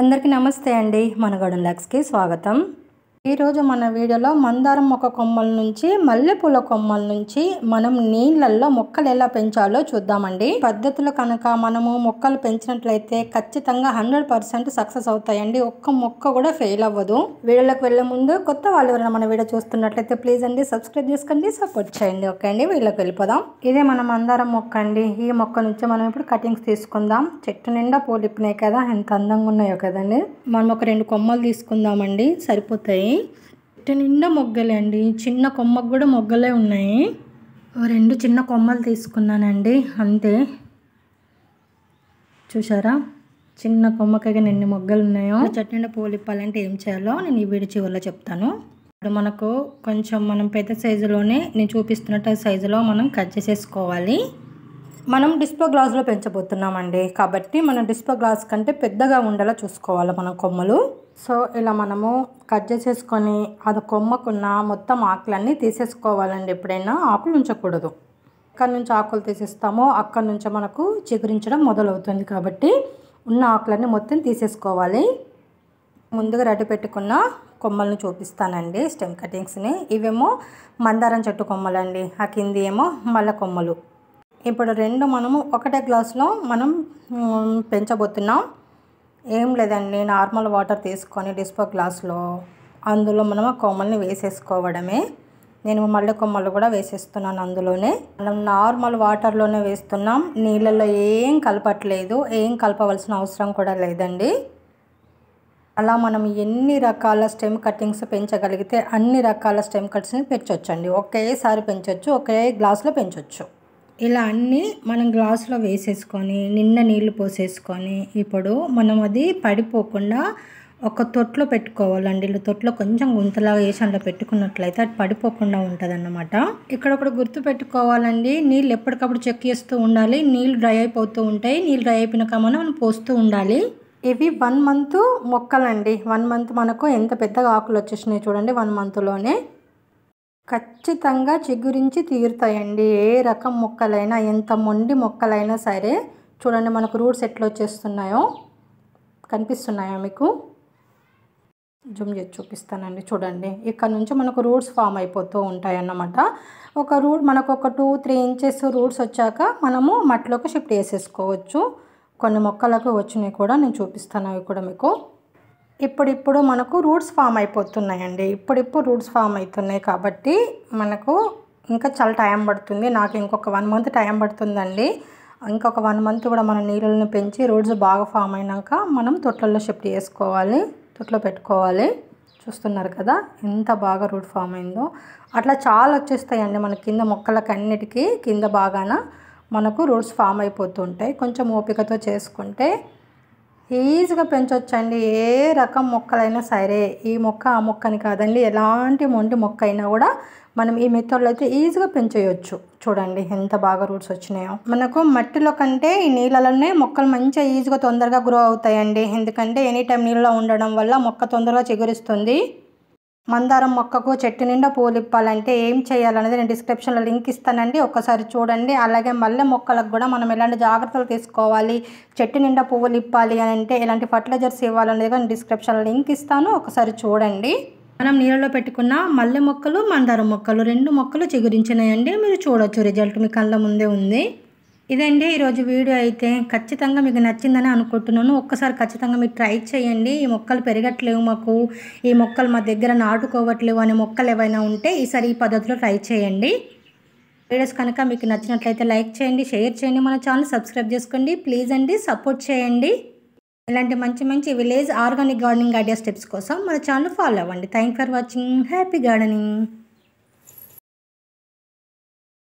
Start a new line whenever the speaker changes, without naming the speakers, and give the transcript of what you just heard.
అందరికీ నమస్తే అండి మనగడం లక్స్కి స్వాగతం ఈరోజు మన వీడియోలో మందారం మొక్క కొమ్మల నుంచి మల్లెపూల కొమ్మల నుంచి మనం నీళ్ళల్లో మొక్కలు ఎలా పెంచాలో చూద్దామండి పద్ధతులు కనుక మనము మొక్కలు పెంచినట్లయితే ఖచ్చితంగా హండ్రెడ్ పర్సెంట్ సక్సెస్ అవుతాయండి ఒక్క మొక్క కూడా ఫెయిల్ అవ్వదు వీడియోలకు వెళ్ళే ముందు కొత్త వాళ్ళు మన వీడియో చూస్తున్నట్లయితే ప్లీజ్ అండి సబ్స్క్రైబ్ చేసుకోండి సపోర్ట్ చేయండి ఓకే అండి వీళ్ళకి వెళ్ళిపోదాం ఇదే మన మందారం మొక్క అండి ఈ మొక్క నుంచి మనం ఇప్పుడు కటింగ్స్ తీసుకుందాం చెట్టు నిండా పూలు కదా ఎంత అందంగా ఉన్నాయో కదండి మనం ఒక రెండు కొమ్మలు తీసుకుందామండి సరిపోతాయి నిండా ఇటు నిండా చిన్న కొమ్మకు కూడా మొగ్గలే ఉన్నాయి రెండు చిన్న కొమ్మలు తీసుకున్నానండి అంతే చూసారా చిన్న కొమ్మకగా ఎన్ని మొగ్గలు ఉన్నాయో చట్నీ పోలిప్పాలంటే ఏం చేయాలో నేను ఈ వీడియో చివరిలో చెప్తాను ఇప్పుడు మనకు కొంచెం మనం పెద్ద సైజులోనే నేను చూపిస్తున్నట్టు సైజులో మనం కట్ చేసేసుకోవాలి మనం డిస్పో గ్లాస్లో పెంచబోతున్నామండి కాబట్టి మనం డిస్పో గ్లాస్ కంటే పెద్దగా ఉండేలా చూసుకోవాలి మనం కొమ్మలు సో ఇలా మనము కట్ చేసేసుకొని అది కొమ్మకున్న మొత్తం ఆకులన్నీ తీసేసుకోవాలండి ఎప్పుడైనా ఆకులు ఉంచకూడదు ఎక్కడి నుంచి ఆకులు తీసేస్తామో అక్కడి నుంచి మనకు చిగురించడం మొదలవుతుంది కాబట్టి ఉన్న ఆకులన్నీ మొత్తం తీసేసుకోవాలి ముందుగా రెడీ పెట్టుకున్న కొమ్మలను చూపిస్తానండి స్టెమ్ కటింగ్స్ని ఇవేమో మందారం చెట్టు కొమ్మలండి ఆ కింది ఏమో మల్ల కొమ్మలు ఇప్పుడు రెండు మనము ఒకటే గ్లాసులో మనం పెంచబోతున్నాం ఏం లేదండి నార్మల్ వాటర్ తీసుకొని డిస్పో గ్లాస్లో అందులో మనం కొమ్మల్ని వేసేసుకోవడమే నేను మల్లె కొమ్మలు కూడా వేసేస్తున్నాను అందులోనే మనం నార్మల్ వాటర్లోనే వేస్తున్నాం నీళ్ళల్లో ఏం కలపట్లేదు ఏం కలపవలసిన అవసరం కూడా లేదండి అలా మనం ఎన్ని రకాల స్టెమ్ కట్టింగ్స్ పెంచగలిగితే అన్ని రకాల స్టెమ్ కట్స్ని పెంచొచ్చండి ఒకేసారి పెంచవచ్చు ఒకే గ్లాస్లో పెంచవచ్చు ఇలా అన్నీ మనం గ్లాసులో వేసేసుకొని నిన్న నీళ్లు పోసేసుకొని ఇప్పుడు మనం అది పడిపోకుండా ఒక తొట్లో పెట్టుకోవాలండి ఇలా తొట్లో కొంచెం గుంతలాగా వేసి అందులో పెట్టుకున్నట్లయితే అది పడిపోకుండా ఉంటుందన్నమాట ఇక్కడ ఒకటి గుర్తు పెట్టుకోవాలండి నీళ్ళు ఎప్పటికప్పుడు చెక్ చేస్తూ ఉండాలి నీళ్ళు డ్రై అయిపోతూ ఉంటాయి నీళ్ళు డ్రై అయిపోయినాక మనం మనం పోస్తూ ఉండాలి ఇవి వన్ మంత్ మొక్కలండి వన్ మంత్ మనకు ఎంత పెద్దగా ఆకులు వచ్చేసినాయి చూడండి వన్ మంత్లోనే ఖచ్చితంగా చిగురించి తీరుతాయండి ఏ రకం మొక్కలైనా ఎంత మొండి మొక్కలైనా సరే చూడండి మనకు రూట్స్ ఎట్లా వచ్చేస్తున్నాయో కనిపిస్తున్నాయో మీకు జూమ్ చేసి చూపిస్తానండి చూడండి ఇక్కడ నుంచి మనకు రూట్స్ ఫామ్ అయిపోతూ ఉంటాయి అన్నమాట ఒక రూట్ మనకు ఒక టూ త్రీ ఇంచెస్ రూట్స్ వచ్చాక మనము మట్లోకి షిఫ్ట్ చేసేసుకోవచ్చు కొన్ని మొక్కలకు వచ్చినవి కూడా నేను చూపిస్తాను అవి కూడా మీకు ఇప్పుడిప్పుడు మనకు రూట్స్ ఫామ్ అయిపోతున్నాయండి ఇప్పుడిప్పుడు రూట్స్ ఫామ్ అవుతున్నాయి కాబట్టి మనకు ఇంకా చాలా టైం పడుతుంది నాకు ఇంకొక వన్ మంత్ టైం పడుతుందండి ఇంకొక వన్ మంత్ కూడా మనం నీళ్ళను పెంచి రూట్స్ బాగా ఫామ్ అయినాక మనం తొట్లలో షిఫ్ట్ చేసుకోవాలి తొట్లో పెట్టుకోవాలి చూస్తున్నారు కదా ఎంత బాగా రూట్ ఫామ్ అయిందో అట్లా చాలా వచ్చేస్తాయండి మన కింద మొక్కలకి అన్నిటికీ కింద బాగాన మనకు రూట్స్ ఫామ్ అయిపోతుంటాయి కొంచెం ఓపికతో చేసుకుంటే ఈజీగా పెంచవచ్చండి ఏ రకం మొక్కలైనా సరే ఈ మొక్క ఆ మొక్కని కాదండి ఎలాంటి మొండి మొక్క అయినా కూడా మనం ఈ మెథడ్లో అయితే ఈజీగా పెంచేయచ్చు చూడండి ఎంత బాగా రూట్స్ వచ్చినాయో మనకు మట్టిలో కంటే ఈ నీళ్ళలోనే మొక్కలు మంచిగా ఈజీగా తొందరగా గ్రో అవుతాయండి ఎందుకంటే ఎనీ టైం నీళ్ళలో ఉండడం వల్ల మొక్క తొందరగా చిగురిస్తుంది మందారం మొక్కకు చెట్టు నిండా పూలిప్పాలంటే ఏం చేయాలనేది నేను డిస్క్రిప్షన్లో లింక్ ఇస్తానండి ఒకసారి చూడండి అలాగే మల్లె మొక్కలకు కూడా మనం ఎలాంటి జాగ్రత్తలు తీసుకోవాలి చెట్టు నిండా పువ్వులు ఇప్పాలి అని అంటే ఎలాంటి ఫర్టిలైజర్స్ ఇవ్వాలనేది నేను డిస్క్రిప్షన్లో లింక్ ఇస్తాను ఒకసారి చూడండి మనం నీళ్ళలో పెట్టుకున్న మల్లె మొక్కలు మందారం మొక్కలు రెండు మొక్కలు చిగురించినాయండి మీరు చూడొచ్చు రిజల్ట్ మీ కళ్ళ ముందే ఉంది ఇదండి ఈరోజు వీడియో అయితే ఖచ్చితంగా మీకు నచ్చిందని అనుకుంటున్నాను ఒక్కసారి ఖచ్చితంగా మీరు ట్రై చేయండి ఈ మొక్కలు పెరగట్లేవు మాకు ఈ మొక్కలు మా దగ్గర నాటుకోవట్లేవు అనే మొక్కలు ఏవైనా ఉంటే ఈసారి ఈ పద్ధతిలో ట్రై చేయండి వీడియోస్ కనుక మీకు నచ్చినట్లయితే లైక్ చేయండి షేర్ చేయండి మన ఛానల్ సబ్స్క్రైబ్ చేసుకోండి ప్లీజ్ అండి సపోర్ట్ చేయండి ఇలాంటి మంచి మంచి village organic gardening idea steps కోసం మన ఛానల్ ఫాలో అవ్వండి thank for watching happy gardening